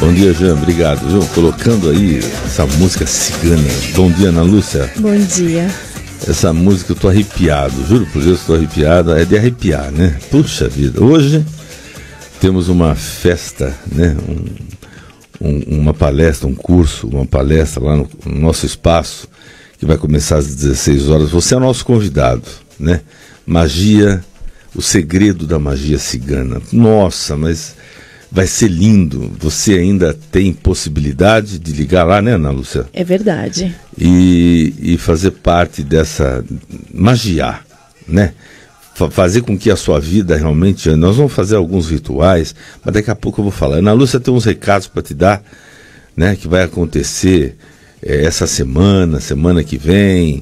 Bom dia, Jean. Obrigado, viu? Colocando aí essa música cigana. Bom dia, Ana Lúcia. Bom dia. Essa música eu tô arrepiado, juro por Deus que tô arrepiado. É de arrepiar, né? Puxa vida. Hoje temos uma festa, né? Um, um, uma palestra, um curso, uma palestra lá no, no nosso espaço, que vai começar às 16 horas. Você é nosso convidado, né? Magia, o segredo da magia cigana. Nossa, mas vai ser lindo. Você ainda tem possibilidade de ligar lá, né, Ana Lúcia? É verdade. E, e fazer parte dessa magia, né? fazer com que a sua vida realmente. Nós vamos fazer alguns rituais, mas daqui a pouco eu vou falar. Ana Lúcia tem uns recados para te dar, né? Que vai acontecer é, essa semana, semana que vem,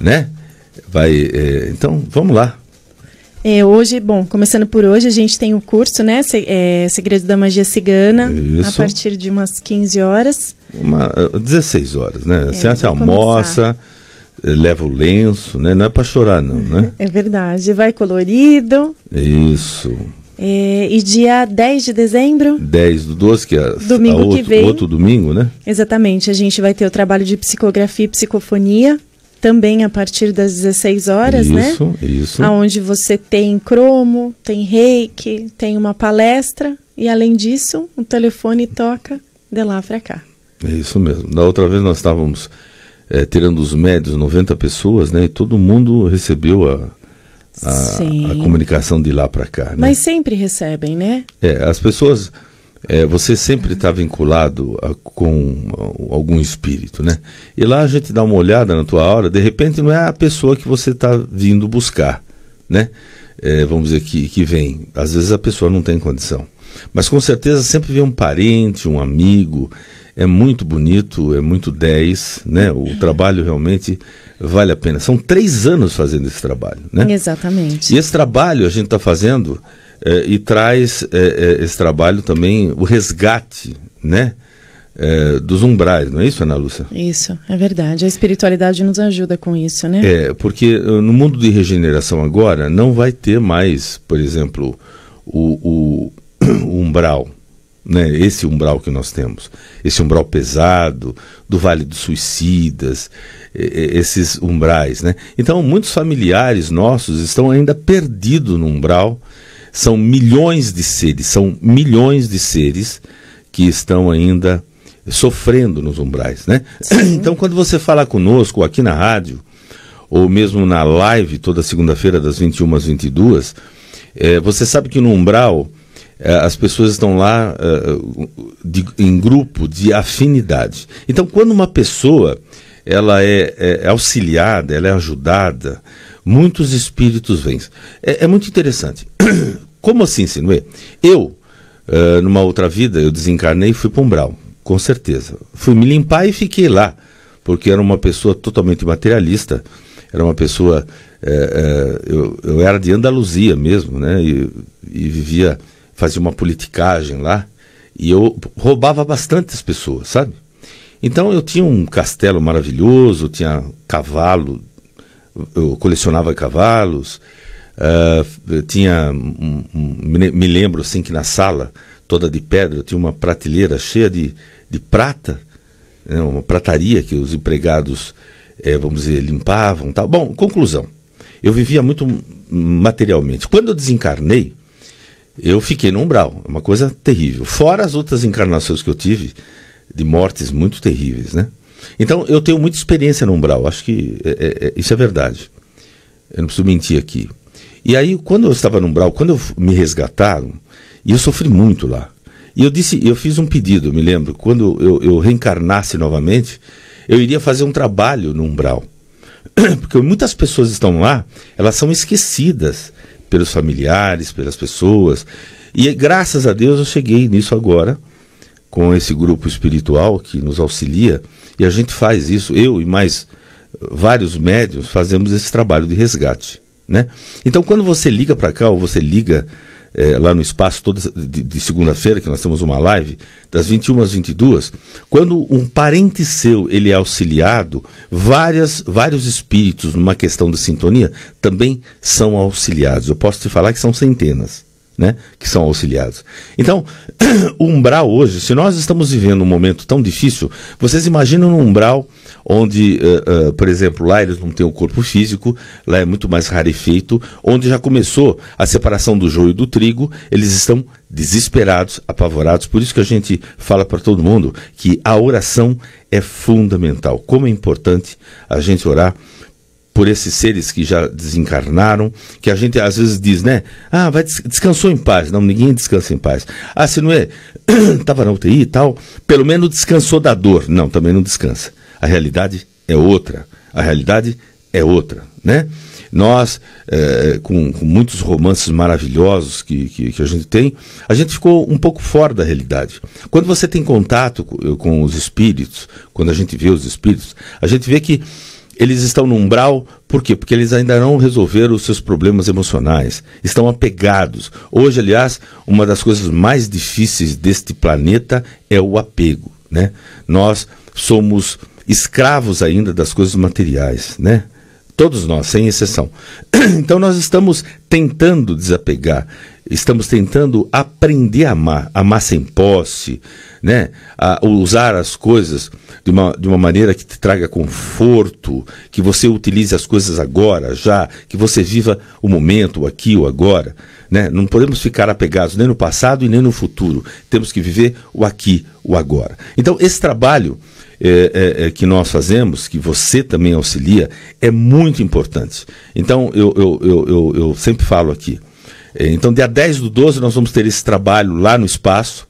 né? Vai. É, então, vamos lá. É, hoje, bom, começando por hoje, a gente tem o um curso, né? Se, é, Segredo da Magia Cigana, Isso. a partir de umas 15 horas. Uma, 16 ah, horas, né? É, você almoça, começar. Eh, leva o lenço, né? Não é para chorar, não, né? É verdade, vai colorido. Isso. É, e dia 10 de dezembro? 10 do 12, que é domingo outro, que vem. outro domingo, né? Exatamente, a gente vai ter o trabalho de psicografia e psicofonia também a partir das 16 horas, isso, né? Isso, isso. Onde você tem cromo, tem reiki, tem uma palestra e, além disso, o telefone toca de lá para cá. É isso mesmo. Da outra vez nós estávamos é, tirando os médios, 90 pessoas, né? E todo mundo recebeu a, a, a comunicação de lá para cá. Né? Mas sempre recebem, né? É, as pessoas é, você sempre está vinculado a, ah, com ah, algum espírito, né? E lá a gente dá uma olhada na tua hora. de repente não é a pessoa que você está vindo buscar, né? É, vamos dizer que, que vem. Às vezes a pessoa não tem condição. Mas com certeza sempre vem um parente, um amigo. É muito bonito, é muito 10, né? O trabalho realmente vale a pena. São três anos fazendo esse trabalho, né? Exatamente. E esse trabalho a gente está fazendo é, e traz é, é, esse trabalho também, o resgate, né? dos umbrais, não é isso, Ana Lúcia? Isso, é verdade. A espiritualidade nos ajuda com isso, né? É, porque uh, no mundo de regeneração agora não vai ter mais, por exemplo, o, o, o umbral, né? Esse umbral que nós temos, esse umbral pesado do Vale dos Suicidas, esses umbrais, né? Então muitos familiares nossos estão ainda perdidos no umbral são milhões de seres, são milhões de seres que estão ainda sofrendo nos umbrais, né? Sim. Então, quando você fala conosco aqui na rádio, ou mesmo na live, toda segunda-feira, das 21 às 22, é, você sabe que no umbral é, as pessoas estão lá é, de, em grupo de afinidade. Então, quando uma pessoa ela é, é, é auxiliada, ela é ajudada, muitos espíritos vêm. É, é muito interessante. Como assim, Sinuê? Eu, uh, numa outra vida, eu desencarnei e fui para umbral, com certeza. Fui me limpar e fiquei lá, porque era uma pessoa totalmente materialista, era uma pessoa. É, é, eu, eu, era de Andaluzia mesmo, né? E, e vivia, fazia uma politicagem lá, e eu roubava bastante as pessoas, sabe? Então eu tinha um castelo maravilhoso, tinha cavalo, eu colecionava cavalos, Uh, tinha, um, um, me lembro assim que na sala, toda de pedra, tinha uma prateleira cheia de, de prata, né, uma prataria que os empregados, é, vamos dizer, limpavam tal. Bom, conclusão. Eu vivia muito materialmente. Quando eu desencarnei, eu fiquei no umbral. É uma coisa terrível. Fora as outras encarnações que eu tive, de mortes muito terríveis, né? Então, eu tenho muita experiência no umbral. Acho que é, é, é isso é verdade. Eu não preciso mentir aqui. E aí, quando eu estava no Umbral, quando eu, me resgataram, e eu sofri muito lá. E eu disse, eu fiz um pedido, me lembro, quando eu, eu reencarnasse novamente, eu iria fazer um trabalho no Umbral. Porque muitas pessoas estão lá, elas são esquecidas pelos familiares, pelas pessoas. E graças a Deus eu cheguei nisso agora, com esse grupo espiritual que nos auxilia, e a gente faz isso, eu e mais vários médios fazemos esse trabalho de resgate. Né? Então, quando você liga para cá ou você liga é, lá no espaço toda de, de segunda-feira, que nós temos uma live, das 21 às 22, quando um parente seu ele é auxiliado, várias, vários espíritos, numa questão de sintonia, também são auxiliados. Eu posso te falar que são centenas né, que são auxiliados. Então, o umbral hoje, se nós estamos vivendo um momento tão difícil, vocês imaginam um umbral onde, uh, uh, por exemplo, lá eles não têm o corpo físico, lá é muito mais rarefeito, onde já começou a separação do joio e do trigo, eles estão desesperados, apavorados. Por isso que a gente fala para todo mundo que a oração é fundamental. Como é importante a gente orar por esses seres que já desencarnaram, que a gente às vezes diz, né? Ah, vai des descansou em paz. Não, ninguém descansa em paz. Ah, se não é, estava na UTI e tal, pelo menos descansou da dor. Não, também não descansa. A realidade é outra. A realidade é outra, né? Nós, é, com, com, muitos romances maravilhosos que, que, que, a gente tem, a gente ficou um pouco fora da realidade. Quando você tem contato com, com os espíritos, quando a gente vê os espíritos, a gente vê que eles estão no umbral, por quê? Porque eles ainda não resolveram os seus problemas emocionais, estão apegados. Hoje, aliás, uma das coisas mais difíceis deste planeta é o apego, né? Nós somos escravos ainda das coisas materiais, né? Todos nós, sem exceção. Então nós estamos tentando desapegar, estamos tentando aprender a amar, amar sem posse, né? A usar as coisas de uma, de uma maneira que te traga conforto, que você utilize as coisas agora, já, que você viva o momento, o aqui, o agora. Né? Não podemos ficar apegados nem no passado e nem no futuro. Temos que viver o aqui, o agora. Então, esse trabalho é, é, é que nós fazemos, que você também auxilia, é muito importante. Então, eu, eu, eu, eu, eu sempre falo aqui. É, então, dia 10 do 12, nós vamos ter esse trabalho lá no espaço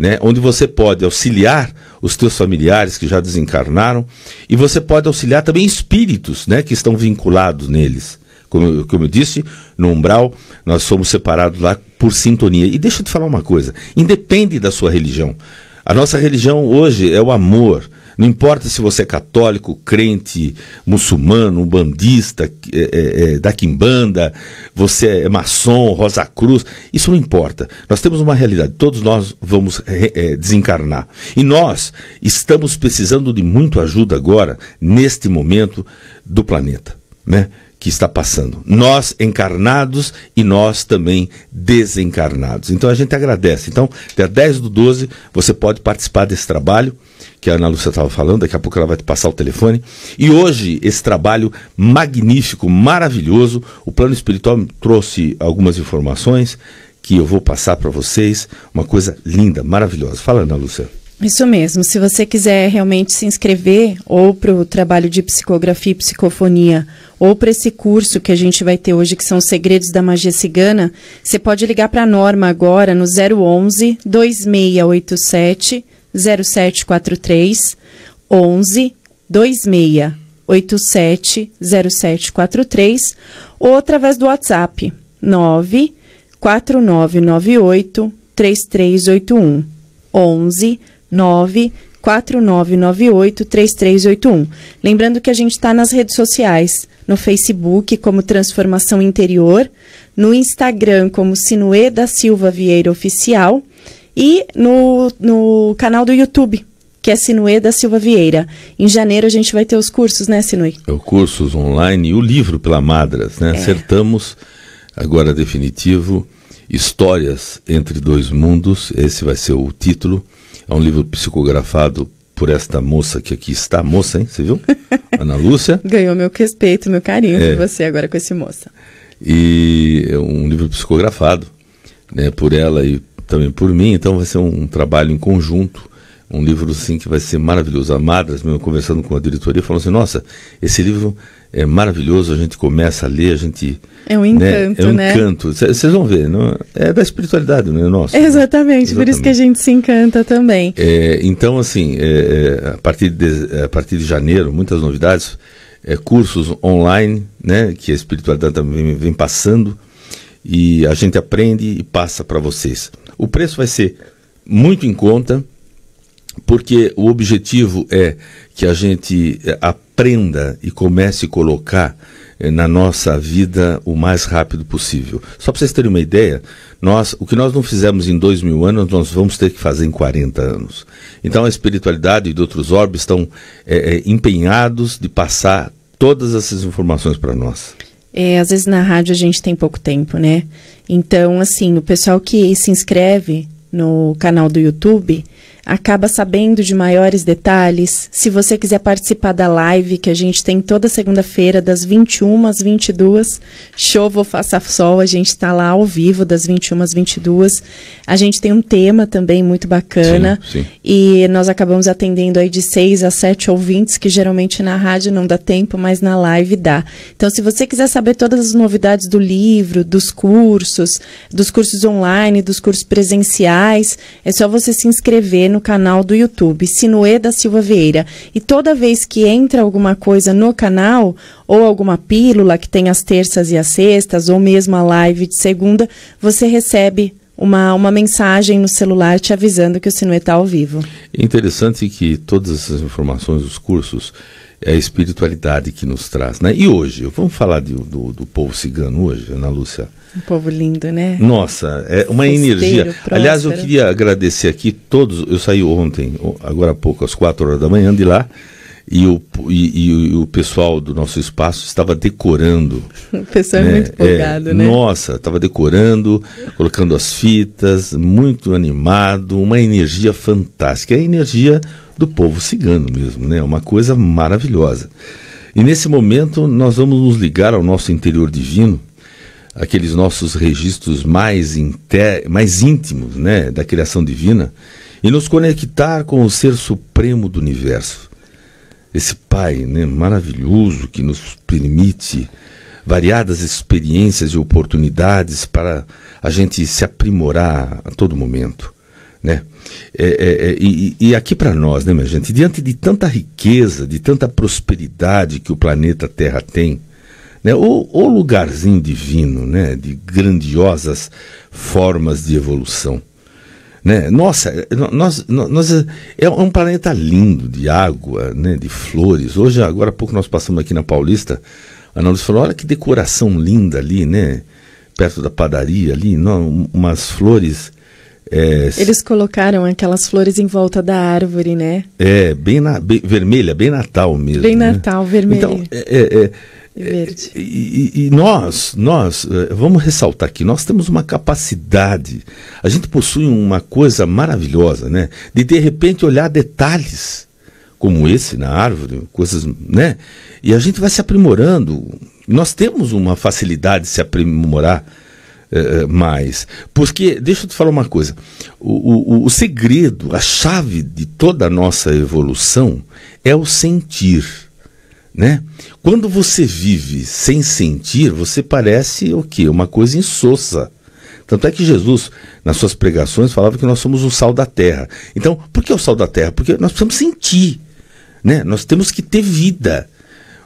né, onde você pode auxiliar os teus familiares que já desencarnaram e você pode auxiliar também espíritos né, que estão vinculados neles. Como, como eu disse, no umbral nós somos separados lá por sintonia. E deixa eu te falar uma coisa: independe da sua religião. A nossa religião hoje é o amor, não importa se você é católico, crente, muçulmano, bandista, é, é, é, da quimbanda, você é maçom, Rosa Cruz, isso não importa. Nós temos uma realidade, todos nós vamos é, desencarnar. E nós estamos precisando de muito ajuda agora, neste momento, do planeta. Né? que está passando. Nós encarnados e nós também desencarnados. Então a gente agradece. Então, até 10 do 12, você pode participar desse trabalho que a Ana Lúcia estava falando, daqui a pouco ela vai te passar o telefone. E hoje, esse trabalho magnífico, maravilhoso, o plano espiritual trouxe algumas informações que eu vou passar para vocês. Uma coisa linda, maravilhosa. Fala, Ana Lúcia. Isso mesmo. Se você quiser realmente se inscrever ou para o trabalho de psicografia e psicofonia ou para esse curso que a gente vai ter hoje, que são os segredos da magia cigana, você pode ligar para a Norma agora no 011 2687 0743 11 2687 0743 ou através do WhatsApp 94998 3381 11 9 4998-3381. Lembrando que a gente está nas redes sociais, no Facebook como Transformação Interior, no Instagram como Sinuê da Silva Vieira Oficial e no, no canal do YouTube. Que é Sinuê da Silva Vieira. Em janeiro a gente vai ter os cursos, né, Sinuê? É, cursos online e o livro pela Madras, né? É. Acertamos, agora definitivo, Histórias entre Dois Mundos, esse vai ser o título é um livro psicografado por esta moça que aqui está. Moça, hein? Você viu? Ana Lúcia. Ganhou meu respeito, meu carinho é. de você agora com esse moça. E é um livro psicografado né, por ela e também por mim, então vai ser um trabalho em conjunto um livro sim que vai ser maravilhoso. A Madras, mesmo conversando com a diretoria, falou assim: nossa, esse livro é maravilhoso, a gente começa a ler, a gente. É um encanto, né? É um né? encanto. Vocês vão ver, não? é da espiritualidade, não é nosso? Né? Exatamente, né? por isso que a gente se encanta também. É, então, assim, é, é, a, partir de, a partir de janeiro, muitas novidades, é, cursos online, né? Que a espiritualidade também vem passando. E a gente aprende e passa para vocês. O preço vai ser muito em conta, porque o objetivo é que a gente eh, aprenda e comece a colocar eh, na nossa vida o mais rápido possível. Só para vocês terem uma ideia, nós, o que nós não fizemos em dois mil anos, nós vamos ter que fazer em 40 anos. Então a espiritualidade e outros orbes estão é, é, empenhados de passar todas essas informações para nós. É, às vezes na rádio a gente tem pouco tempo, né? Então, assim, o pessoal que se inscreve no canal do YouTube, acaba sabendo de maiores detalhes. Se você quiser participar da live que a gente tem toda segunda-feira, das 21 às 22, chova ou faça sol, a gente está lá ao vivo, das 21 às 22. A gente tem um tema também muito bacana. Sim, sim. E nós acabamos atendendo aí de 6 a 7 ouvintes, que geralmente na rádio não dá tempo, mas na live dá. Então, se você quiser saber todas as novidades do livro, dos cursos, dos cursos online, dos cursos presenciais, é só você se inscrever no no canal do YouTube, Sinueda Silva Vieira. E toda vez que entra alguma coisa no canal, ou alguma pílula que tem as terças e as sextas, ou mesmo a live de segunda, você recebe uma, uma mensagem no celular te avisando que o Sinuê está ao vivo. Interessante que todas essas informações, os cursos, é a espiritualidade que nos traz. Né? E hoje, vamos falar de, do, do povo cigano hoje, Ana Lúcia? Um povo lindo, né? Nossa, é uma Fosteiro, energia. Próspero. Aliás, eu queria agradecer aqui todos. Eu saí ontem, agora há pouco, às quatro horas da manhã de lá. E o, e, e o pessoal do nosso espaço estava decorando. O pessoal é né? é muito empolgado, é, né? Nossa, estava decorando, colocando as fitas, muito animado, uma energia fantástica. É a energia do povo cigano mesmo, né? Uma coisa maravilhosa. E nesse momento nós vamos nos ligar ao nosso interior divino aqueles nossos registros mais, mais íntimos né, da criação divina e nos conectar com o ser supremo do universo. Esse Pai né, maravilhoso que nos permite variadas experiências e oportunidades para a gente se aprimorar a todo momento. Né? É, é, é, e, e, aqui para nós, né, minha gente, diante de tanta riqueza, de tanta prosperidade que o planeta Terra tem, né? O, o lugarzinho divino, né? de grandiosas formas de evolução. Né? Nossa, nós, nós, é um planeta lindo de água, né? de flores. Hoje, agora há pouco, nós passamos aqui na Paulista. A Ana Luz falou: olha que decoração linda ali, né? perto da padaria ali, não, umas flores. É... Eles colocaram aquelas flores em volta da árvore, né? É, bem, na, bem vermelha, bem Natal mesmo. Bem né? Natal, vermelha. Então, é, é, é é, Verde. E, e, e nós, nós, é, vamos ressaltar aqui, nós temos uma capacidade, a gente possui uma coisa maravilhosa, né? De de repente olhar detalhes como esse na árvore, coisas, né? E a gente vai se aprimorando. Nós temos uma facilidade de se aprimorar é, mais. Porque, deixa eu te falar uma coisa: o, o, o segredo, a chave de toda a nossa evolução é o sentir né? Quando você vive sem sentir, você parece o quê? Uma coisa insossa. Tanto é que Jesus, nas suas pregações, falava que nós somos o sal da terra. Então, por que o sal da terra? Porque nós precisamos sentir, né? Nós temos que ter vida.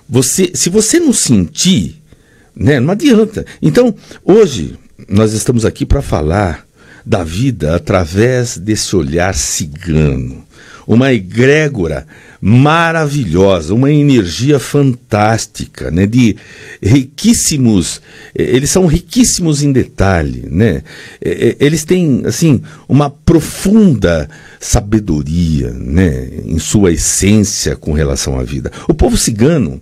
Você, se você não sentir, né, não adianta. Então, hoje nós estamos aqui para falar da vida através desse olhar cigano, uma egrégora maravilhosa, uma energia fantástica, né? De riquíssimos, eh, eles são riquíssimos em detalhe, né? Eh, eh, eles têm assim uma profunda sabedoria, né? Em sua essência com relação à vida. O povo cigano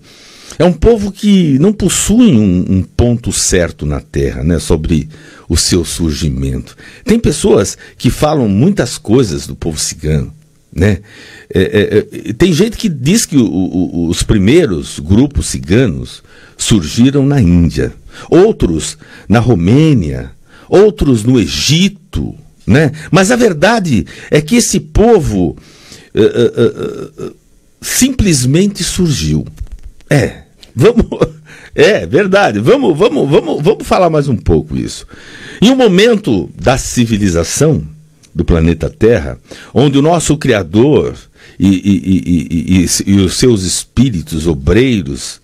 é um povo que não possui um, um, ponto certo na Terra, né, sobre o seu surgimento. Tem pessoas que falam muitas coisas do povo cigano, né? É, é, é tem gente que diz que o, o, os primeiros grupos ciganos surgiram na Índia, outros na Romênia, outros no Egito. Né? Mas a verdade é que esse povo eh, eh, eh, simplesmente surgiu. É, vamos. É verdade. Vamos, vamos, vamos, vamos falar mais um pouco isso. Em um momento da civilização, do planeta Terra, onde o nosso Criador e, e, e, e, os seus espíritos obreiros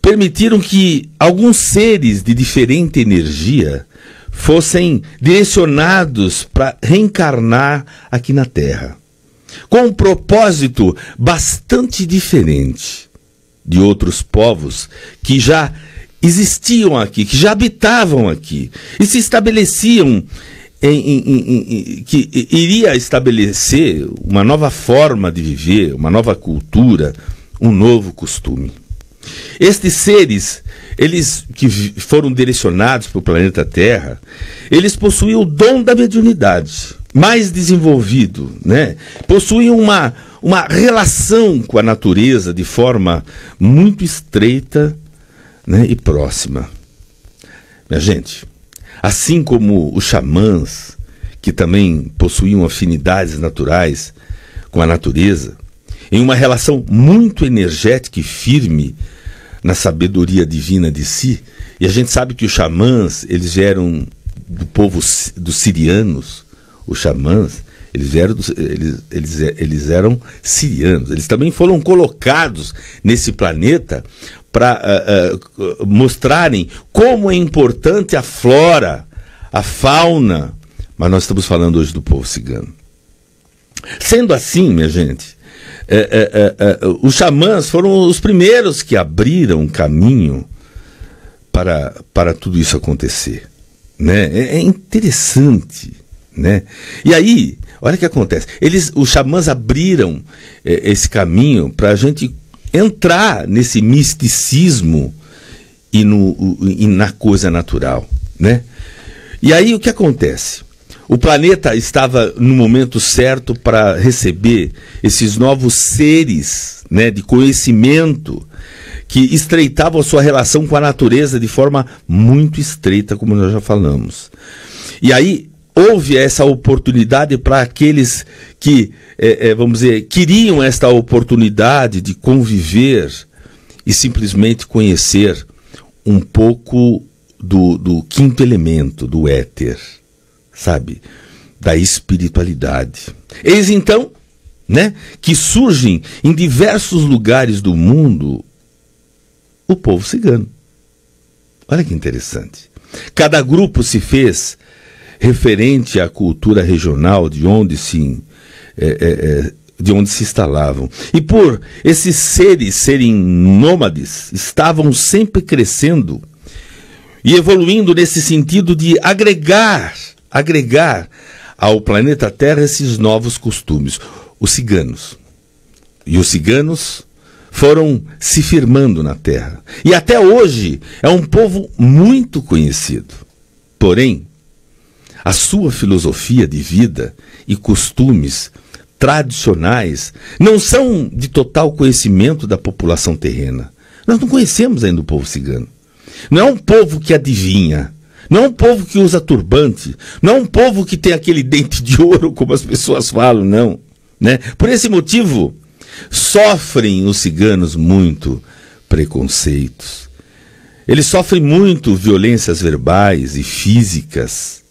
permitiram que alguns seres de diferente energia fossem direcionados para reencarnar aqui na Terra, com um propósito bastante diferente de outros povos que já existiam aqui, que já habitavam aqui e se estabeleciam em, em, em, que iria estabelecer uma nova forma de viver, uma nova cultura, um novo costume. Estes seres, eles que foram direcionados para o planeta Terra, eles possuíam o dom da mediunidade, mais desenvolvido, né? Possuíam uma, uma relação com a natureza de forma muito estreita né? e próxima. Minha gente, Assim como os xamãs, que também possuíam afinidades naturais com a natureza, em uma relação muito energética e firme na sabedoria divina de si, e a gente sabe que os xamãs, eles eram do povo dos sirianos, os xamãs, eles eram, eles, eles, eles eram sirianos. Eles também foram colocados nesse planeta para uh, eh, uh, eh, mostrarem como é importante a flora, a fauna. Mas nós estamos falando hoje do povo cigano. Sendo assim, minha gente, é, é, é, os xamãs foram os primeiros que abriram caminho para, para tudo isso acontecer. Né? É, é, interessante. Né? E aí, olha o que acontece. Eles, os xamãs abriram eh, esse caminho para a gente entrar nesse misticismo e, no, e na coisa natural, né? E aí o que acontece? O planeta estava no momento certo para receber esses novos seres né, de conhecimento que estreitavam a sua relação com a natureza de forma muito estreita, como nós já falamos. E aí houve essa oportunidade para aqueles que, é, é, vamos dizer, queriam esta oportunidade de conviver e simplesmente conhecer um pouco do, do quinto elemento, do éter, sabe? Da espiritualidade. Eis então, né, que surgem em diversos lugares do mundo o povo cigano. Olha que interessante. Cada grupo se fez referente à cultura regional de onde se, é, é, é, de onde se instalavam. E por esses seres serem nômades, estavam sempre crescendo e evoluindo nesse sentido de agregar, agregar ao planeta Terra esses novos costumes, os ciganos. E os ciganos foram se firmando na Terra. E até hoje é um povo muito conhecido. Porém, a sua filosofia de vida e costumes tradicionais não são de total conhecimento da população terrena. Nós não conhecemos ainda o povo cigano. Não é um povo que adivinha. Não é um povo que usa turbante. Não é um povo que tem aquele dente de ouro, como as pessoas falam, não. Né? Por esse motivo, sofrem os ciganos muito preconceitos. Eles sofrem muito violências verbais e físicas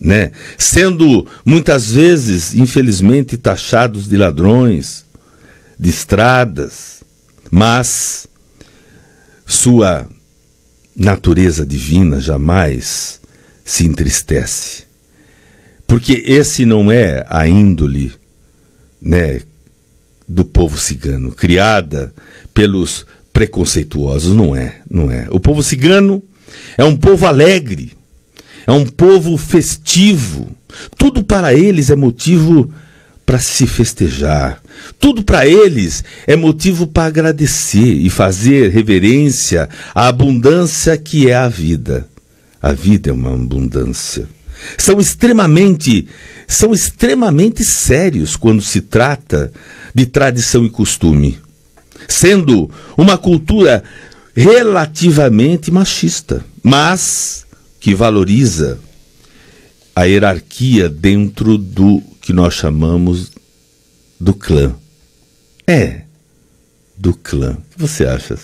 né? Sendo muitas vezes, infelizmente, taxados de ladrões, de estradas, mas sua natureza divina jamais se entristece. Porque esse não é a índole, né, do povo cigano, criada pelos preconceituosos, não é, não é. O povo cigano é um povo alegre, é um povo festivo. Tudo para eles é motivo para se festejar. Tudo para eles é motivo para agradecer e fazer reverência à abundância que é a vida. A vida é uma abundância. São extremamente, são extremamente sérios quando se trata de tradição e costume, sendo uma cultura relativamente machista, mas que valoriza a hierarquia dentro do que nós chamamos do clã. É, do clã. O que você acha?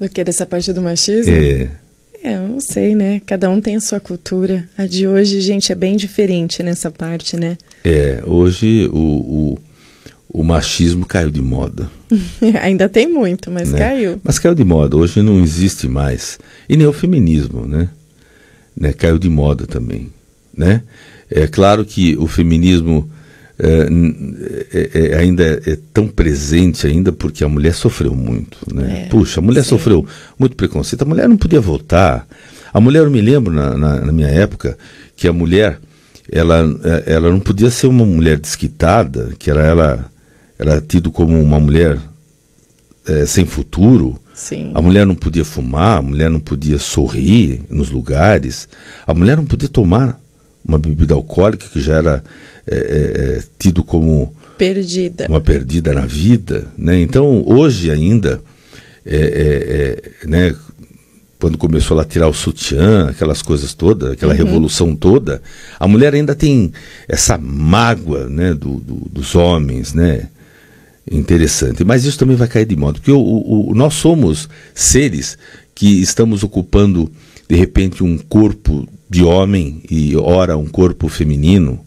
Do que? Dessa parte do machismo? É. É, eu não sei, né? Cada um tem a sua cultura. A de hoje, gente, é bem diferente nessa parte, né? É, hoje o, o, o machismo caiu de moda. Ainda tem muito, mas né? caiu. Mas caiu de moda. Hoje não existe mais. E nem o feminismo, né? né, caiu de moda também. Né? É claro que o feminismo é é, é, é, ainda é tão presente ainda porque a mulher sofreu muito, né? É, Puxa, a mulher sim. sofreu muito preconceito. A mulher não podia votar. A mulher, eu me lembro na, na, na, minha época que a mulher ela, é, ela não podia ser uma mulher desquitada, que era ela era tido como uma mulher sem futuro, Sim. A mulher não podia fumar, a mulher não podia sorrir nos lugares, a mulher não podia tomar uma bebida alcoólica que já era é, é, é tido como perdida. uma perdida na vida. Né? Então, hoje ainda, é, é, é né, quando começou a tirar o sutiã, aquelas coisas todas, aquela uhum. revolução toda, a mulher ainda tem essa mágoa né, do, do, dos homens, né? interessante. Mas isso também vai cair de moda, porque o, o, nós somos seres que estamos ocupando, de repente, um corpo de homem e, ora, um corpo feminino,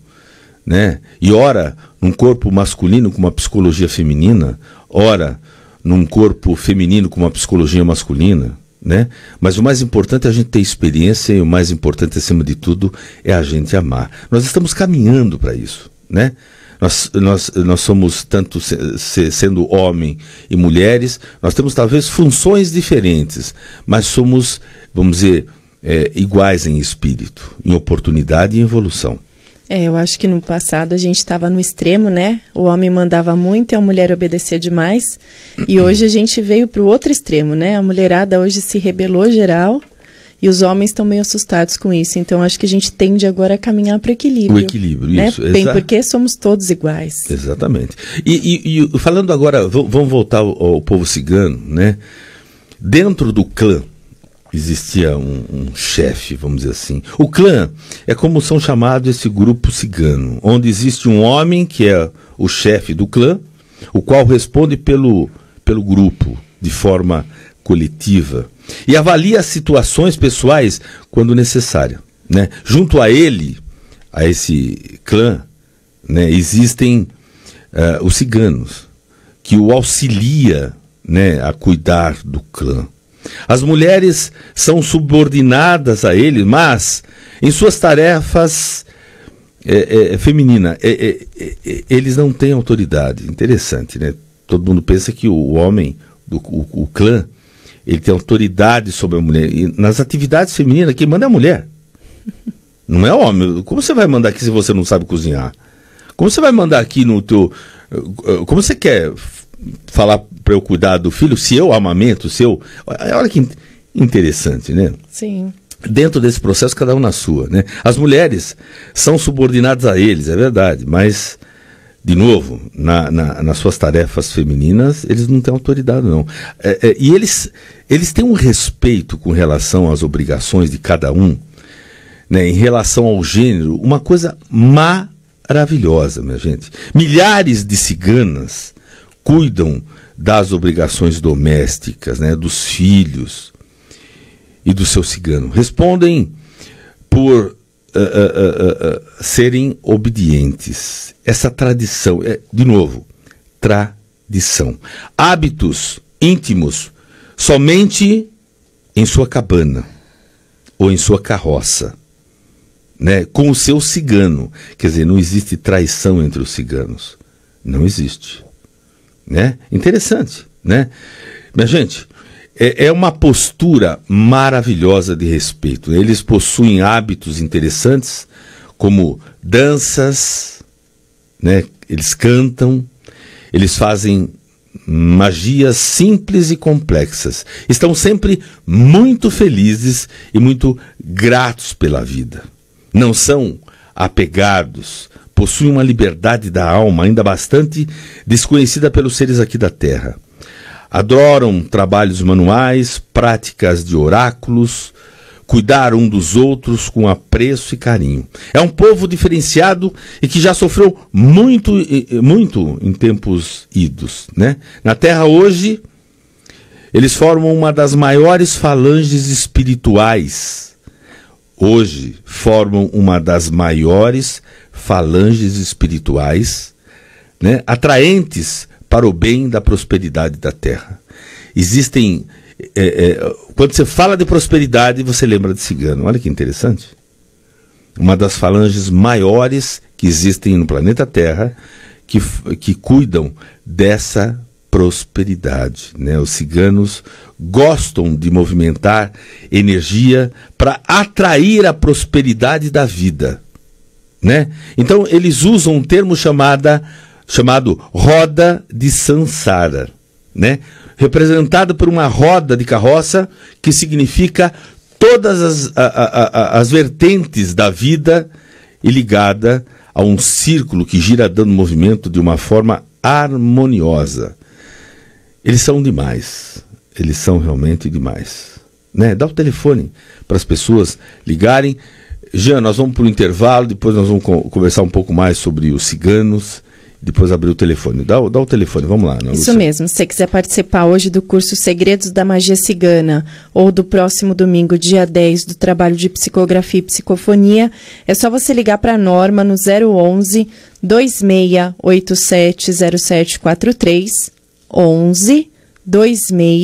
né? E, ora, um corpo masculino com uma psicologia feminina, ora, num corpo feminino com uma psicologia masculina. Né? Mas o mais importante é a gente ter experiência e o mais importante, acima de tudo, é a gente amar. Nós estamos caminhando para isso. Né? Nós, nós, nós somos, tanto se, se, sendo homem e mulheres, nós temos talvez funções diferentes, mas somos, vamos dizer, é, iguais em espírito, em oportunidade e evolução. É, eu acho que no passado a gente estava no extremo, né? O homem mandava muito e a mulher obedecia demais. E hoje a gente veio para o outro extremo, né? A mulherada hoje se rebelou geral e os homens estão meio assustados com isso. Então, acho que a gente tende agora a caminhar para o equilíbrio. O equilíbrio, né? isso. Bem, porque somos todos iguais. Exatamente. E, e, e falando agora, vamos voltar ao, ao, povo cigano, né? Dentro do clã existia um, um chefe, vamos dizer assim. O clã é como são chamados esse grupo cigano, onde existe um homem que é o chefe do clã, o qual responde pelo, pelo grupo de forma coletiva e avalia as situações pessoais quando necessário. Né? Junto a ele, a esse clã, né, existem uh, os ciganos, que o auxilia né, a cuidar do clã. As mulheres são subordinadas a ele, mas em suas tarefas é, é, feminina, é, eles não têm autoridade. Interessante, né? Todo mundo pensa que o homem, do o, o clã, ele tem autoridade sobre a mulher. E nas atividades femininas, quem manda é a mulher. Não é homem. Como você vai mandar aqui se você não sabe cozinhar? Como você vai mandar aqui no teu. Eh, eh, como você quer falar para eu cuidar do filho se eu amamento, se eu. Eh, olha que interessante, né? Sim. Dentro desse processo, cada um na sua, né? As mulheres são subordinadas a eles, é verdade, mas de novo, na, na, nas suas tarefas femininas, eles não têm autoridade, não. É, é, e eles, eles têm um respeito com relação às obrigações de cada um, né, em relação ao gênero, uma coisa maravilhosa, minha gente. Milhares de ciganas cuidam das obrigações domésticas, né, dos filhos e do seu cigano. Respondem por eh, eh, eh, serem obedientes. Essa tradição, é, de novo, tradição. Hábitos íntimos somente em sua cabana ou em sua carroça. Né, com o seu cigano. Quer dizer, não existe traição entre os ciganos. Não existe. Né? Interessante. Né? Minha gente, é, é, uma postura maravilhosa de respeito. Eles possuem hábitos interessantes, como danças, né? eles cantam, eles fazem magias simples e complexas. Estão sempre muito felizes e muito gratos pela vida. Não são apegados, possuem uma liberdade da alma ainda bastante desconhecida pelos seres aqui da Terra Adoram trabalhos manuais, práticas de oráculos, cuidar um dos outros com apreço e carinho. É um povo diferenciado e que já sofreu muito, muito em tempos idos. Né? Na Terra hoje, eles formam uma das maiores falanges espirituais. Hoje, formam uma das maiores falanges espirituais, né? atraentes para o bem da prosperidade da terra. Existem. É, é, quando você fala de prosperidade, você lembra de cigano. Olha que interessante. Uma das falanges maiores que existem no planeta Terra que, que cuidam dessa prosperidade. Né? Os ciganos gostam de movimentar energia para atrair a prosperidade da vida. Né? Então, eles usam um termo chamado chamado Roda de Sansara, né? representado por uma roda de carroça que significa todas as, a, a, a, as vertentes da vida e ligada a um círculo que gira dando movimento de uma forma harmoniosa. Eles são demais. Eles são realmente demais. Né? Dá o telefone para as pessoas ligarem. Jean, nós vamos para o intervalo, depois nós vamos conversar um pouco mais sobre os ciganos depois abrir o telefone. Dá, dá o telefone, vamos lá. Ana né, Isso mesmo. Se você quiser participar hoje do curso Segredos da Magia Cigana ou do próximo domingo, dia 10, do trabalho de psicografia e psicofonia, é só você ligar para a Norma no 011 26870743 11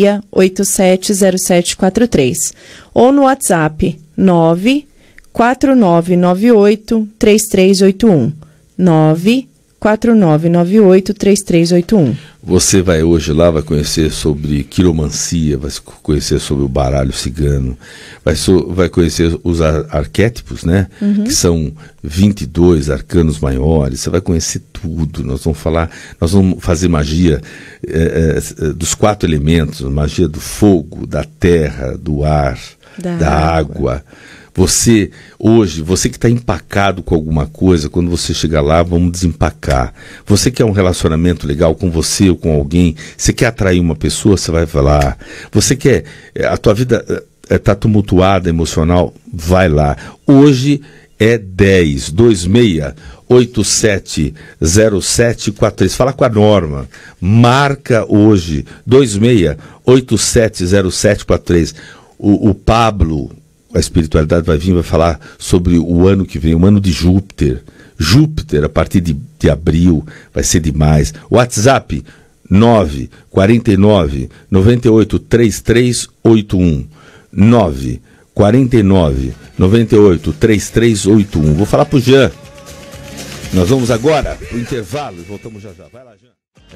26870743 ou no WhatsApp 94998 3381 9 4998-3381. Você vai hoje lá, vai conhecer sobre quiromancia, vai conhecer sobre o baralho cigano, vai, so, vai conhecer os ar arquétipos, né? Uhum. Que são 22 arcanos maiores, você vai conhecer tudo. Nós vamos falar, nós vamos fazer magia é, é, dos quatro elementos, magia do fogo, da terra, do ar, da, da água, água você, hoje, você que está empacado com alguma coisa, quando você chegar lá, vamos desempacar. Você quer um relacionamento legal com você ou com alguém, você quer atrair uma pessoa, você vai falar. Você quer. Eh, a tua vida está eh, eh, tumultuada, emocional, vai lá. Hoje é 10 26 870743. Fala com a Norma. Marca hoje 26 870743. O, o Pablo, a espiritualidade vai vir vai falar sobre o ano que vem, o ano de Júpiter. Júpiter, a partir de, de abril, vai ser demais. WhatsApp 949 98 3381 949 98 3381. Vou falar pro Jean. Nós vamos agora pro intervalo e voltamos já já. Vai lá, Jean.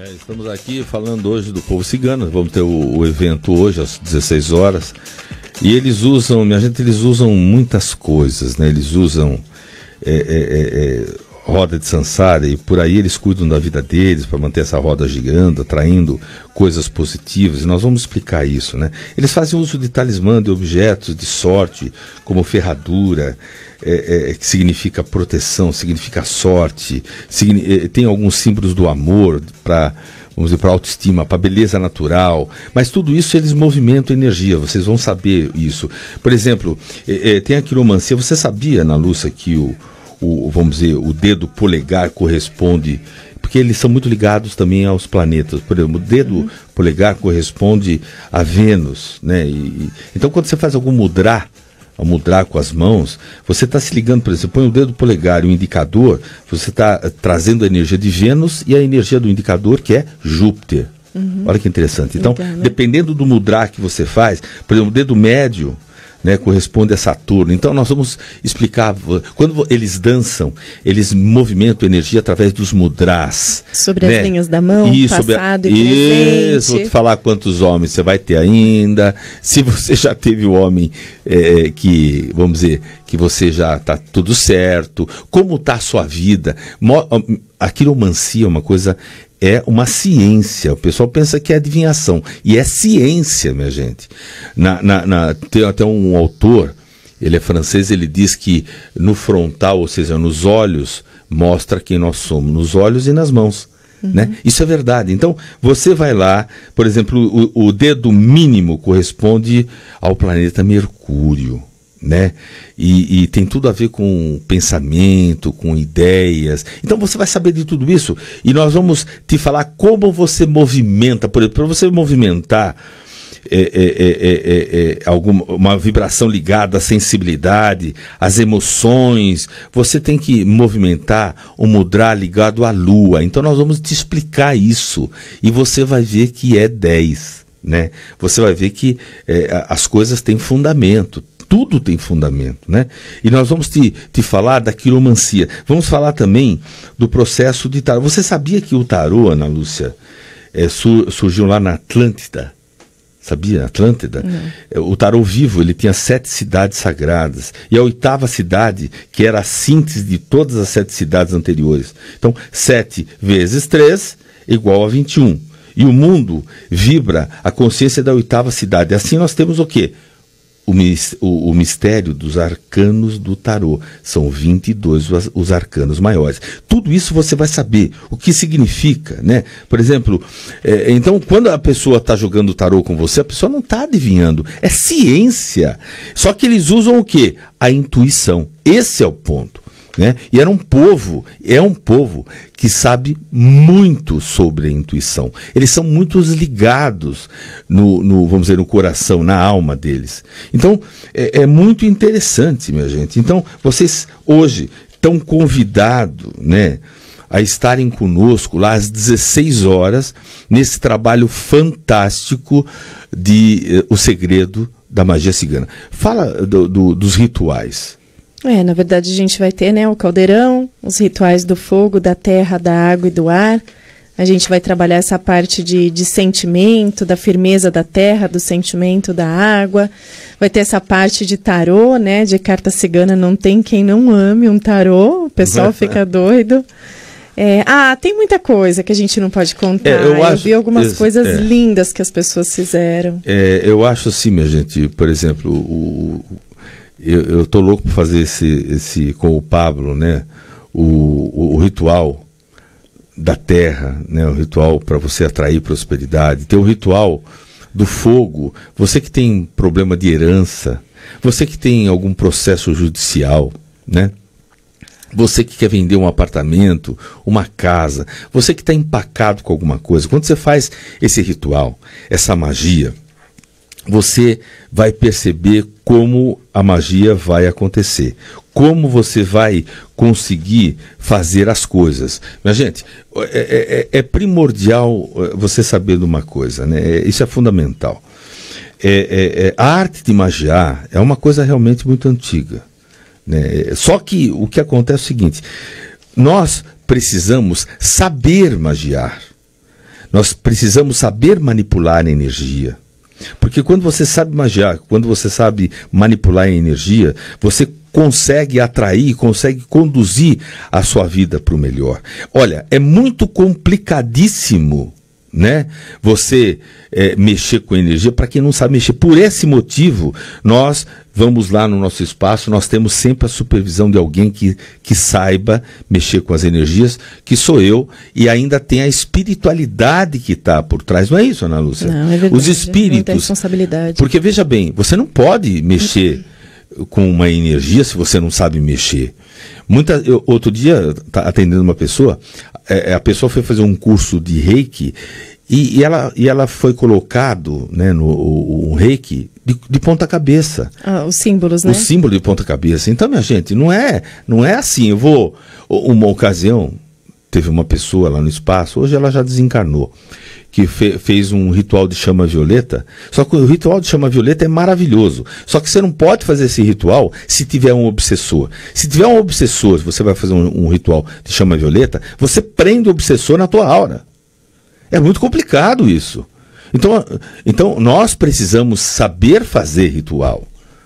É, estamos aqui falando hoje do povo cigano. Vamos ter o, o evento hoje às 16 horas. E eles usam, minha gente, eles usam muitas coisas, né? Eles usam é, é, é, é, roda de Sansara e por aí eles cuidam da vida deles para manter essa roda girando, atraindo coisas positivas. E nós vamos explicar isso, né? Eles fazem uso de talismã, de objetos, de sorte, como ferradura, é, é, é que significa proteção, significa sorte, signi é, tem alguns símbolos do amor para vamos dizer, para autoestima, para beleza natural, mas tudo isso eles movimentam energia, vocês vão saber isso. Por exemplo, é, é, tem a quiromancia, você sabia, na Lúcia, que o, o, vamos dizer, o dedo polegar corresponde, porque eles são muito ligados também aos planetas. Por exemplo, o dedo uhum. polegar corresponde a Vênus, né? E, e, então, quando você faz algum mudra, ao mudar com as mãos, você está se ligando, por exemplo, põe o dedo polegar e o indicador, você está eh, trazendo a energia de Vênus e a energia do indicador, que é Júpiter. Uhum. Olha que interessante. Então, Entendo. dependendo do mudrar que você faz, por exemplo, o dedo médio né, corresponde a Saturno. Então nós vamos explicar quando eles dançam, eles movimentam energia através dos mudras. Sobre né? as linhas da mão, isso, passado a... e presente. Isso, vou te falar quantos homens você vai ter ainda. Se você já teve o um homem é, que, vamos dizer, que você já está tudo certo, como está a sua vida. Mo hum, a quiromancia é uma coisa é uma ciência. O pessoal pensa que é adivinhação. E é ciência, minha gente. Na, na, na, tem até um autor, ele é francês, ele diz que no frontal, ou seja, nos olhos, mostra quem nós somos. Nos olhos e nas mãos. Uhum. Né? Isso é verdade. Então, você vai lá, por exemplo, o, o dedo mínimo corresponde ao planeta Mercúrio né? E, e, tem tudo a ver com pensamento, com ideias. Então você vai saber de tudo isso e nós vamos te falar como você movimenta, por exemplo, para você movimentar é é é, é, é, é, alguma uma vibração ligada à sensibilidade, às emoções. Você tem que movimentar o mudra ligado à lua. Então nós vamos te explicar isso e você vai ver que é 10. Né? Você vai ver que as coisas têm fundamento, tudo tem fundamento, né? E nós vamos te, te falar da quiromancia. Vamos falar também do processo de tarô. Você sabia que o tarô, Ana Lúcia, é, surgiu lá na Atlântida? Sabia? Atlântida. Não. É, o tarô vivo, ele tinha sete cidades sagradas. E a oitava cidade, que era a síntese de todas as sete cidades anteriores. Então, sete vezes três, igual a 21. E o mundo vibra a consciência da oitava cidade. Assim nós temos o quê? o, mistério dos arcanos do tarô. São 22 os arcanos maiores. Tudo isso você vai saber o que significa, né? Por exemplo, é, então quando a pessoa está jogando tarô com você, a pessoa não está adivinhando. É ciência. Só que eles usam o quê? A intuição. Esse é o ponto. Né? E era um povo, é um povo que sabe muito sobre a intuição. Eles são muito ligados no, no vamos dizer, no coração, na alma deles. Então, é, é muito interessante, minha gente. Então, vocês hoje estão convidados, né? a estarem conosco lá às 16 horas nesse trabalho fantástico de eh, O Segredo da Magia Cigana. Fala do, do, dos rituais. É, na verdade a gente vai ter, né, o caldeirão, os rituais do fogo, da terra, da água e do ar. A gente vai trabalhar essa parte de, de sentimento, da firmeza da terra, do sentimento da água. Vai ter essa parte de tarô, né, de carta cigana. Não tem quem não ame um tarô, o pessoal fica doido. É, ah, tem muita coisa que a gente não pode contar. É, eu, eu vi algumas coisas é, lindas que as pessoas fizeram. É, eu acho assim, minha gente, por exemplo, o, eu, estou louco para fazer esse, esse com o Pablo, né? O, o, o ritual da terra, né? O ritual para você atrair prosperidade. Tem o ritual do fogo. Você que tem problema de herança, você que tem algum processo judicial, né? Você que quer vender um apartamento, uma casa, você que está empacado com alguma coisa, quando você faz esse ritual, essa magia, você vai perceber como a magia vai acontecer, como você vai conseguir fazer as coisas. Mas gente, é, é, é, é primordial você saber de uma coisa, né? É, isso é fundamental. É, é, a arte de magiar é uma coisa realmente muito antiga. Né? Só que o que acontece é o seguinte: nós precisamos saber magiar, nós precisamos saber manipular a energia. Porque quando você sabe magiar, quando você sabe manipular a energia, você consegue atrair, consegue conduzir a sua vida para o melhor. Olha, é muito complicadíssimo né? Você é, mexer com energia, para quem não sabe mexer. Por esse motivo, nós vamos lá no nosso espaço, nós temos sempre a supervisão de alguém que, que saiba mexer com as energias, que sou eu, e ainda tem a espiritualidade que está por trás. Não é isso, Ana Lúcia? Não, é verdade. Os é espíritos. Não tem responsabilidade. Porque veja bem, você não pode mexer. Uhum com uma energia se você não sabe mexer. Muita, eu, outro dia, tá atendendo uma pessoa, é, é, a pessoa foi fazer um curso de reiki e, e ela, e ela foi colocado né, no o, o reiki de, de, ponta cabeça. Ah, os símbolos, né? O símbolo de ponta cabeça. Então, minha gente, não é, não é assim. Eu vou. Uma ocasião, teve uma pessoa lá no espaço, hoje ela já desencarnou que fe, fez um ritual de chama violeta. Só que o ritual de chama violeta é maravilhoso. Só que você não pode fazer esse ritual se tiver um obsessor. Se tiver um obsessor, você vai fazer um, um ritual de chama violeta, você prende o obsessor na tua aura. É muito complicado isso. Então, então nós precisamos saber fazer ritual.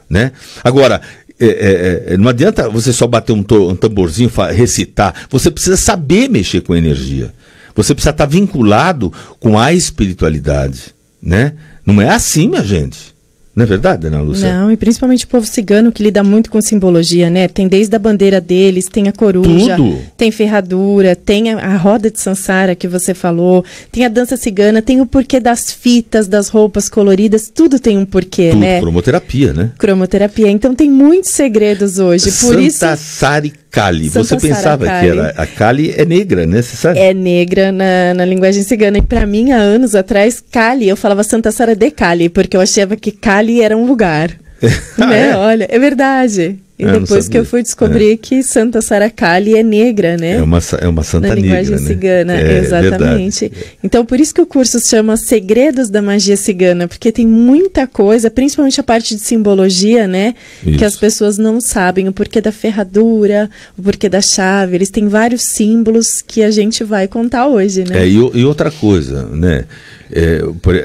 Né? Agora, é, é, é não adianta você só bater um, um tamborzinho, recitar. Você precisa saber mexer com energia. Você precisa estar vinculado com a espiritualidade, né? Não é assim, minha gente. Não é verdade, Ana Lúcia? Não, e principalmente o povo cigano que lida muito com simbologia, né? Tem desde a bandeira deles, tem a coruja, Tudo. tem ferradura, tem a, a, roda de Sansara que você falou, tem a dança cigana, tem o porquê das fitas, das roupas coloridas, tudo tem um porquê, tudo, né? Cromoterapia, né? Cromoterapia. Então tem muitos segredos hoje. Santa por isso. Sari Kali. Santa Você pensava Kali. que era. A Kali é negra, né? Você sabe? É negra na, na linguagem cigana. E para mim, há anos atrás, Kali, eu falava Santa Sara de Kali, porque eu achava que Kali era um lugar. ah, né? É? Olha, é verdade. É, e depois que eu fui descobrir é. que Santa Saracali é negra, né? É uma, é uma santa Na linguagem negra, né? cigana, né? é, exatamente. Verdade. Então, por isso que o curso se chama Segredos da Magia Cigana, porque tem muita coisa, principalmente a parte de simbologia, né? Isso. Que as pessoas não sabem, o porquê da ferradura, o porquê da chave, eles têm vários símbolos que a gente vai contar hoje, né? É, e, e outra coisa, né? É,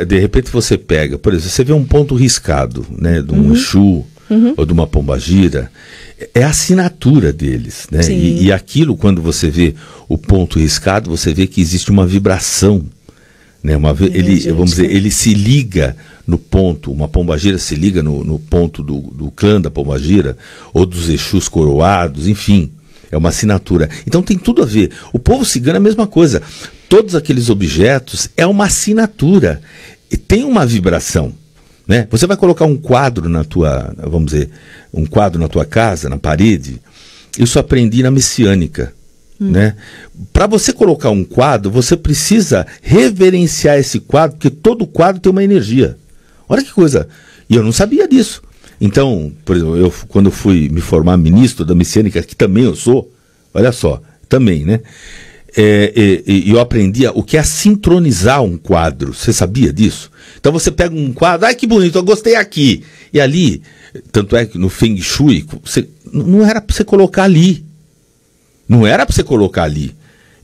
de repente você pega, por exemplo, você vê um ponto riscado, né? De um uhum uhum. ou de uma pombagira, é a assinatura deles. Né? E, e, aquilo, quando você vê o ponto riscado, você vê que existe uma vibração. Né? Uma, ele, gente. vamos dizer, ele se liga no ponto, uma pombagira se liga no, no ponto do, do clã da pombagira, ou dos Exus coroados, enfim. É uma assinatura. Então tem tudo a ver. O povo cigano é a mesma coisa. Todos aqueles objetos é uma assinatura. E tem uma vibração. Né? Você vai colocar um quadro na tua, vamos dizer, um quadro na tua casa, na parede. Isso aprendi na messiânica. Hum. Né? Para você colocar um quadro, você precisa reverenciar esse quadro, porque todo quadro tem uma energia. Olha que coisa! E eu não sabia disso. Então, por exemplo, eu, quando eu fui me formar ministro da messiânica, que também eu sou, olha só, também, né? É, é, e, eu aprendia o que é sincronizar um quadro. Você sabia disso? Então você pega um quadro, ai que bonito, eu gostei aqui. E ali, tanto é que no Feng Shui, você, não era para você colocar ali. Não era para você colocar ali.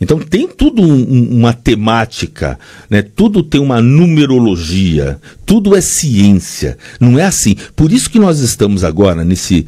Então tem tudo um, uma temática, né? tudo tem uma numerologia, tudo é ciência, não é assim. Por isso que nós estamos agora, nesse,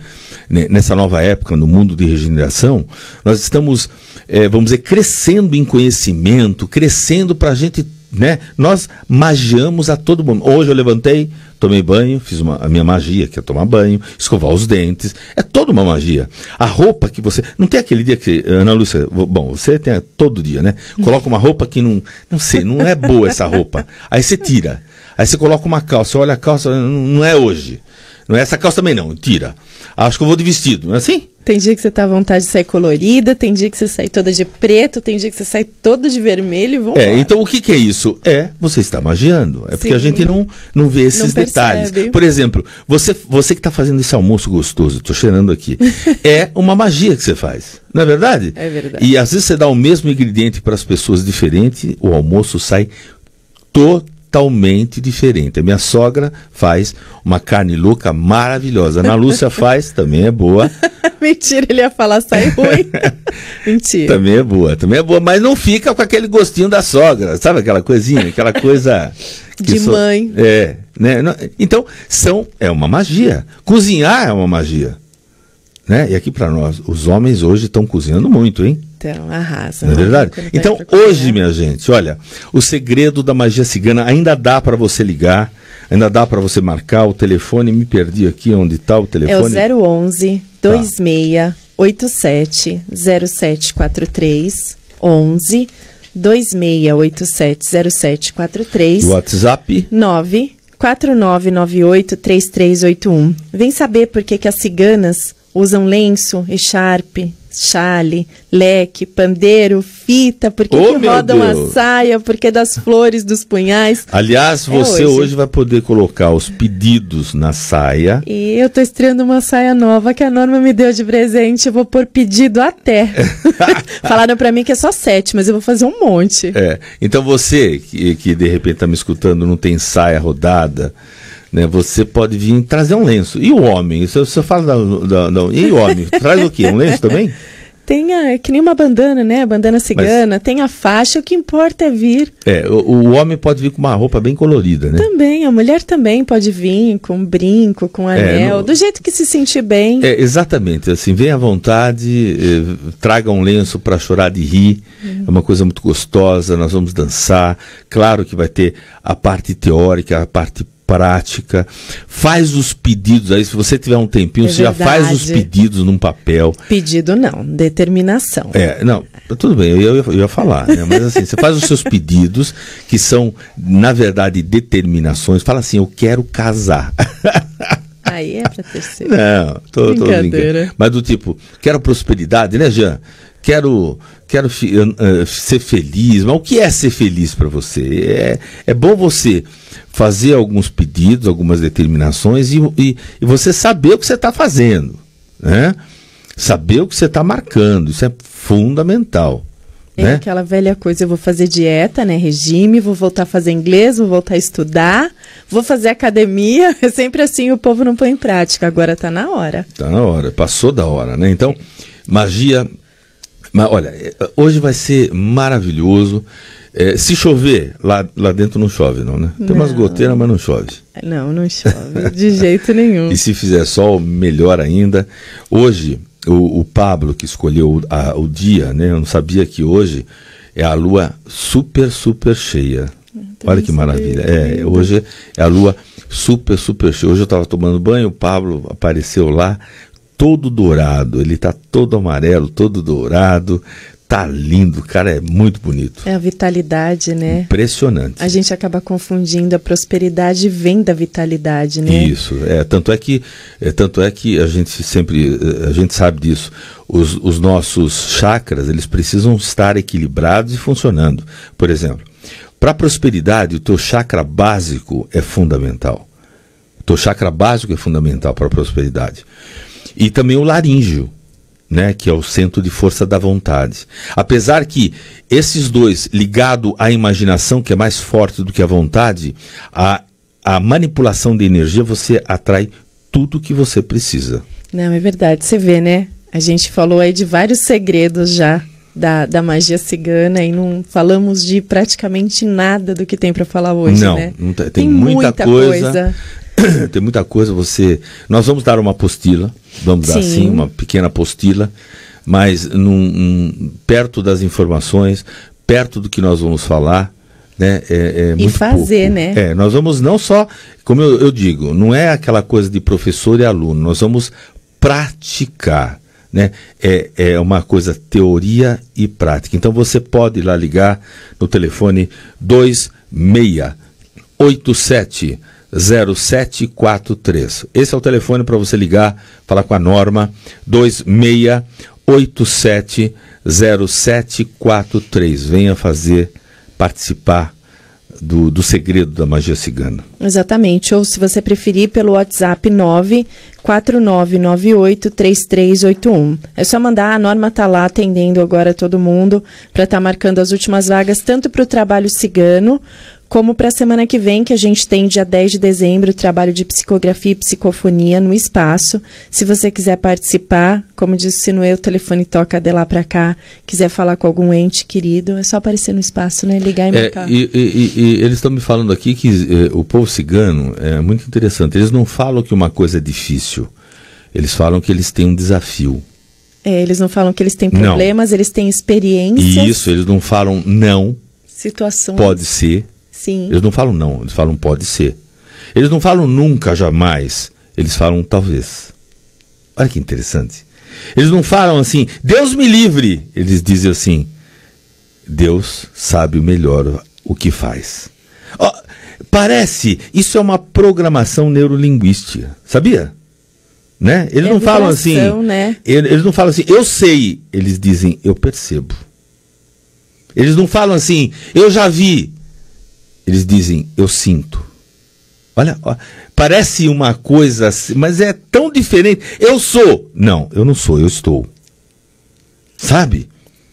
né, nessa nova época, no mundo de regeneração, nós estamos é, vamos dizer, crescendo em conhecimento, crescendo para a gente né? Nós magiamos a todo mundo. Hoje eu levantei, tomei banho, fiz uma, a minha magia, que é tomar banho, escovar os dentes. É toda uma magia. A roupa que você. Não tem aquele dia que. Ana Lúcia, bom, você tem todo dia, né? Coloca uma roupa que não. Não sei, não é boa essa roupa. Aí você tira. Aí você coloca uma calça, olha a calça, não é hoje. Não é essa calça também não, tira. Acho que eu vou de vestido, não é assim? Tem dia que você tá à vontade de sair colorida, tem dia que você sai toda de preto, tem dia que você sai toda de vermelho e vamos. É, então o que, que, é isso? É, você está magiando. É Sim. porque a gente não, não vê esses não detalhes. Por exemplo, você, você que está fazendo esse almoço gostoso, tô cheirando aqui, é uma magia que você faz. Não é verdade? É verdade. E às vezes você dá o mesmo ingrediente para as pessoas diferentes, o almoço sai totalmente totalmente diferente. A minha sogra faz uma carne louca maravilhosa. A Ana Lúcia faz, também é boa. Mentira, ele ia falar, sai ruim. Mentira. Também é boa, também é boa, mas não fica com aquele gostinho da sogra, sabe aquela coisinha, aquela coisa... De so... mãe. É, né? Então, são, é uma magia. Cozinhar é uma magia. Né? E aqui para nós, os homens hoje estão cozinhando muito, hein? Então, arrasa. Não é verdade? Então, hoje, minha gente, olha, o segredo da magia cigana ainda dá para você ligar, ainda dá para você marcar o telefone. Me perdi aqui onde está é o telefone. É o 011 2687 0743 11 26870743. WhatsApp 9 3381 Vem saber por que, que as ciganas usam lenço, e echarpe, chale, leque, pandeiro, fita, porque oh, que rodam Deus. a saia, porque das flores, dos punhais. Aliás, é você é hoje. hoje. vai poder colocar os pedidos na saia. E eu tô estreando uma saia nova que a Norma me deu de presente, eu vou pôr pedido até. Falaram para mim que é só sete, mas eu vou fazer um monte. É, então você que, que de repente tá me escutando, não tem saia rodada, né? Você pode vir trazer um lenço. E o homem? isso você fala da, da, da, E o homem? Traz o quê? Um lenço também? Tem a, é que nem uma bandana, né? A bandana cigana, Mas, tem a faixa, o que importa é vir. É, o, o, homem pode vir com uma roupa bem colorida, né? Também, a mulher também pode vir com brinco, com é, anel, é, no, do jeito que se sentir bem. É, exatamente, assim, venha à vontade, eh, traga um lenço para chorar de rir, hum. é uma coisa muito gostosa, nós vamos dançar. Claro que vai ter a parte teórica, a parte prática, faz os pedidos. Aí, se você tiver um tempinho, é você verdade. já faz os pedidos num papel. Pedido não, determinação. É, não, tudo bem, eu, eu ia falar, né? mas assim, você faz os seus pedidos, que são, na verdade, determinações. Fala assim: eu quero casar. Aí é pra terceiro. Não, tô, tô brincando. Mas do tipo, quero prosperidade, né, Jean? quero, quero uh, ser feliz. Mas o que é ser feliz para você? É, é bom você fazer alguns pedidos, algumas determinações e, e, e você saber o que você está fazendo, né? Saber o que você está marcando, isso é fundamental. É né? aquela velha coisa, eu vou fazer dieta, né? Regime, vou voltar a fazer inglês, vou voltar a estudar, vou fazer academia. É sempre assim, o povo não põe em prática. Agora está na hora. Está na hora, passou da hora, né? Então, magia mas olha, é, hoje vai ser maravilhoso. É, se chover, lá, lá dentro não chove, não, né? Tem não. umas goteiras, mas não chove. Não, não chove, de jeito nenhum. E se fizer sol, melhor ainda. Hoje, o, o Pablo que escolheu a, o dia, né? Eu não sabia que hoje é a lua super, super cheia. Olha que maravilha. É, hoje é a lua super, super cheia. Hoje eu estava tomando banho, o Pablo apareceu lá, todo dourado, ele está todo amarelo, todo dourado. Tá lindo, cara, é muito bonito. É a vitalidade, né? Impressionante. A gente acaba confundindo a prosperidade vem da vitalidade, né? Isso, é, tanto é que é, tanto é que a gente sempre é, a gente sabe disso. Os, os nossos chakras, eles precisam estar equilibrados e funcionando. Por exemplo, para a prosperidade, o teu chakra básico é fundamental. O teu chakra básico é fundamental para a prosperidade. E também o laríngeo, né, que é o centro de força da vontade. Apesar que esses dois, ligado à imaginação, que é mais forte do que a vontade, a, a manipulação de energia, você atrai tudo o que você precisa. Não, é verdade. Você vê, né? A gente falou aí de vários segredos já da, da magia cigana e não falamos de praticamente nada do que tem para falar hoje, não, né? Não tem, tem muita, muita coisa. coisa. tem muita coisa você. Nós vamos dar uma apostila, vamos Sim. dar assim, uma pequena apostila, mas num, perto das informações, perto do que nós vamos falar. Né? É, é e fazer, pouco. né? É, nós vamos não só, como eu, eu digo, não é aquela coisa de professor e aluno, nós vamos praticar. Né? É, é uma coisa teoria e prática. Então você pode ir lá ligar no telefone 2687 0743. Esse é o telefone para você ligar, falar com a Norma 26870743. Venha fazer participar do, do segredo da magia cigana. Exatamente. Ou se você preferir, pelo WhatsApp 949983381. É só mandar, a Norma tá lá atendendo agora todo mundo para estar tá marcando as últimas vagas, tanto para o trabalho cigano como para a semana que vem, que a gente tem dia 10 de dezembro, o trabalho de psicografia e psicofonia no espaço. Se você quiser participar, como disse não eu, é, o telefone toca de lá para cá, quiser falar com algum ente querido, é só aparecer no espaço, né? Ligar e é, marcar. É, e, e, e, eles estão me falando aqui que é, o povo cigano é muito interessante. Eles não falam que uma coisa é difícil, eles falam que eles têm um desafio. É, eles não falam que eles têm problemas, não. eles têm experiências. Isso, eles não falam não. Situações. Pode ser Sim. Eles não falam não, eles falam pode ser. Eles não falam nunca, jamais. Eles falam talvez. Olha que interessante. Eles não falam assim, Deus me livre. Eles dizem assim, Deus sabe melhor o que faz. Oh, parece, isso é uma programação neurolinguística, sabia? Né? Eles é não falam assim. Né? Eles não falam assim, eu sei. Eles dizem, eu percebo. Eles não falam assim, eu já vi. Eles dizem, eu sinto. Olha, ó, parece uma coisa assim, mas é tão diferente. Eu sou. Não, eu não sou, eu estou. Sabe?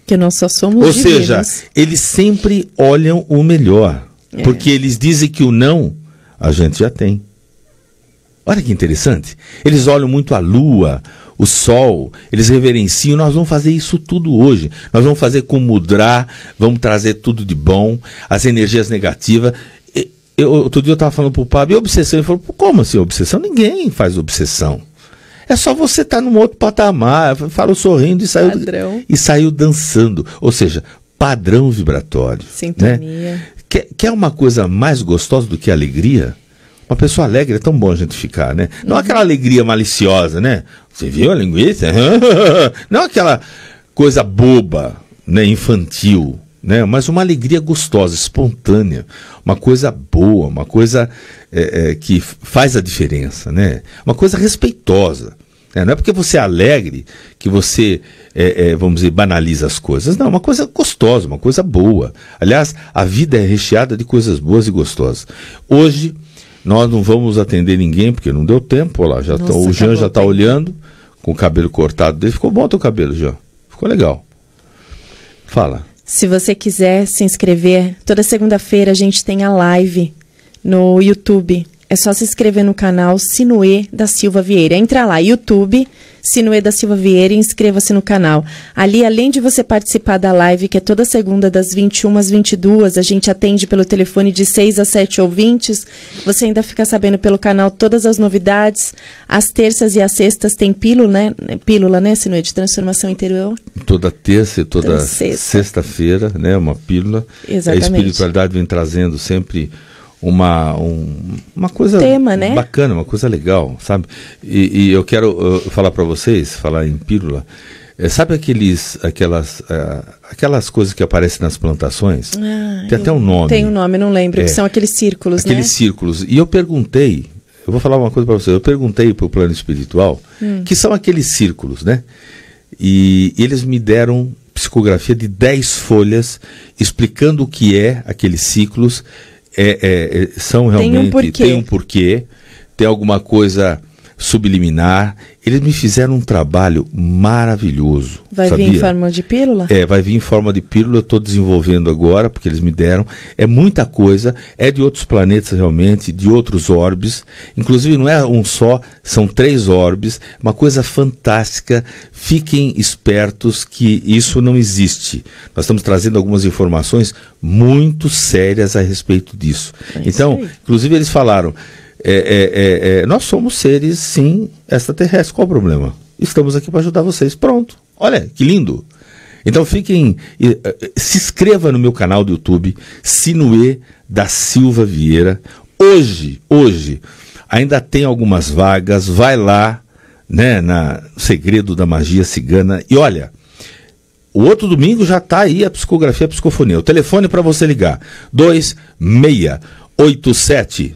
Que nós só somos Ou divinos. seja, eles sempre olham o melhor. É. Porque eles dizem que o não a gente já tem. Olha que interessante. Eles olham muito a lua, o sol, eles reverenciam. Nós vamos fazer isso tudo hoje. Nós vamos fazer com mudra, vamos trazer tudo de bom, as energias negativas. Eu, outro dia eu estava falando para o Pablo, e obsessão? Ele falou, como assim obsessão? Ninguém faz obsessão. É só você estar tá num outro patamar. Falou sorrindo e saiu, e saiu dançando. Ou seja, padrão vibratório. Sintonia. Né? Quer, quer uma coisa mais gostosa do que alegria? Uma pessoa alegre é tão bom a gente ficar, né? Não uhum. aquela alegria maliciosa, né? Você viu a linguiça? Não aquela coisa boba, né? Infantil, né? Mas uma alegria gostosa, espontânea, uma coisa boa, uma coisa é, é, que faz a diferença, né? Uma coisa respeitosa. É, não é porque você é alegre que você, é, é, vamos dizer, banaliza as coisas. Não, uma coisa gostosa, uma coisa boa. Aliás, a vida é recheada de coisas boas e gostosas. Hoje, nós não vamos atender ninguém, porque não deu tempo, lá. Já Nossa, tá, o Jean já está olhando, com o cabelo cortado dele. Ficou bom o teu cabelo, Jean. Ficou legal. Fala. Se você quiser se inscrever, toda segunda-feira a gente tem a live no YouTube. É só se inscrever no canal Sinuê da Silva Vieira. Entra lá, YouTube, Sinuê da Silva Vieira e inscreva-se no canal. Ali, além de você participar da live, que é toda segunda das 21 às 22, a gente atende pelo telefone de 6 a 7 ouvintes. Você ainda fica sabendo pelo canal todas as novidades. Às terças e às sextas tem pílula, né? Pílula, né, Sinuê, de transformação interior? Toda terça e toda, toda sexta-feira, sexta né? Uma pílula. Exatamente. A é espiritualidade vem trazendo sempre uma, um, uma coisa Tema, né? bacana, uma coisa legal, sabe? E, e eu quero uh, falar para vocês, falar em pílula, é, sabe aqueles, aquelas, uh, aquelas coisas que aparecem nas plantações? Ah, tem até um nome. Tem um nome, não lembro, é, que são aqueles círculos, aqueles né? círculos. E eu perguntei, eu vou falar uma coisa para vocês, eu perguntei para o plano espiritual, hum. que são aqueles círculos, né? E, e eles me deram psicografia de 10 folhas explicando o que é aqueles ciclos é, é, é, são realmente. Tem um porquê. Tem um porquê tem alguma coisa subliminar. Eles me fizeram um trabalho maravilhoso. Vai sabia? vir em forma de pílula? É, vai vir em forma de pílula. Eu estou desenvolvendo agora, porque eles me deram. É muita coisa, é de outros planetas realmente, de outros orbes. Inclusive, não é um só, são três orbes. Uma coisa fantástica. Fiquem espertos que isso não existe. Nós estamos trazendo algumas informações muito sérias a respeito disso. É então, inclusive, eles falaram. É é, é, é, nós somos seres, sim, extraterrestres. Qual o problema? Estamos aqui para ajudar vocês. Pronto. Olha, que lindo. Então fiquem. Eh, se inscreva no meu canal do YouTube, Sinuê da Silva Vieira. Hoje, hoje, ainda tem algumas vagas. Vai lá, né, na Segredo da Magia Cigana. E olha, o outro domingo já está aí a psicografia, a psicofonia. O telefone para você ligar: 2687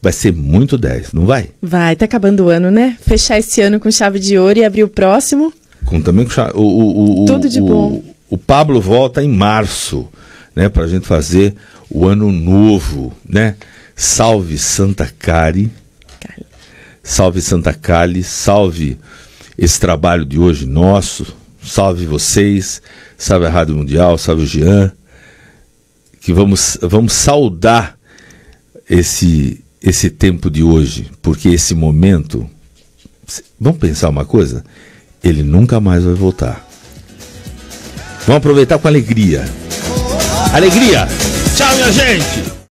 Vai ser muito 10, não vai? Vai, tá acabando o ano, né? Fechar esse ano com chave de ouro e abrir o próximo. Com também com chave. O, o, o, Tudo de bom. O Pablo volta em março, né? Pra gente fazer o ano novo, né? Salve Santa Cari. Salve Santa Cali, salve esse trabalho de hoje nosso. Salve vocês, salve a Rádio Mundial, salve o Jean. Que vamos, vamos saudar esse esse tempo de hoje, porque esse momento, vamos pensar uma coisa, ele nunca mais vai voltar. Vamos aproveitar com alegria. Alegria! Tchau, minha gente!